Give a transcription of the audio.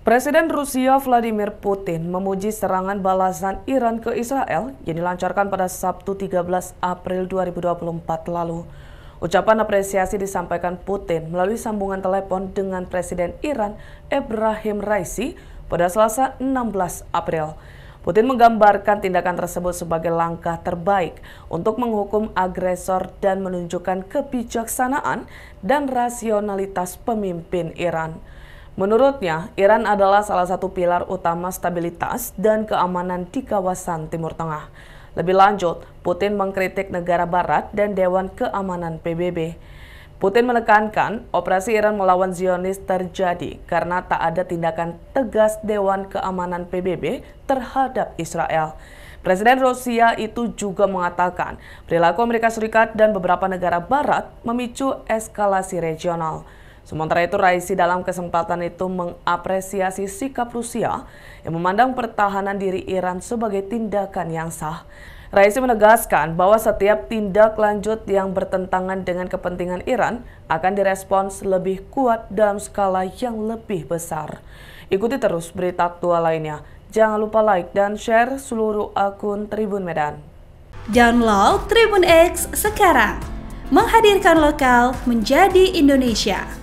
Presiden Rusia Vladimir Putin memuji serangan balasan Iran ke Israel yang dilancarkan pada Sabtu 13 April 2024 lalu. Ucapan apresiasi disampaikan Putin melalui sambungan telepon dengan Presiden Iran Ebrahim Raisi pada Selasa 16 April. Putin menggambarkan tindakan tersebut sebagai langkah terbaik untuk menghukum agresor dan menunjukkan kebijaksanaan dan rasionalitas pemimpin Iran. Menurutnya, Iran adalah salah satu pilar utama stabilitas dan keamanan di kawasan Timur Tengah. Lebih lanjut, Putin mengkritik negara barat dan Dewan Keamanan PBB. Putin menekankan operasi Iran melawan Zionis terjadi karena tak ada tindakan tegas Dewan Keamanan PBB terhadap Israel. Presiden Rusia itu juga mengatakan perilaku Amerika Serikat dan beberapa negara barat memicu eskalasi regional. Sementara itu, Raisi dalam kesempatan itu mengapresiasi sikap Rusia yang memandang pertahanan diri Iran sebagai tindakan yang sah. Raisi menegaskan bahwa setiap tindak lanjut yang bertentangan dengan kepentingan Iran akan direspons lebih kuat dalam skala yang lebih besar. Ikuti terus berita aktual lainnya. Jangan lupa like dan share seluruh akun Tribun Medan. Download Tribun X sekarang. Menghadirkan lokal menjadi Indonesia.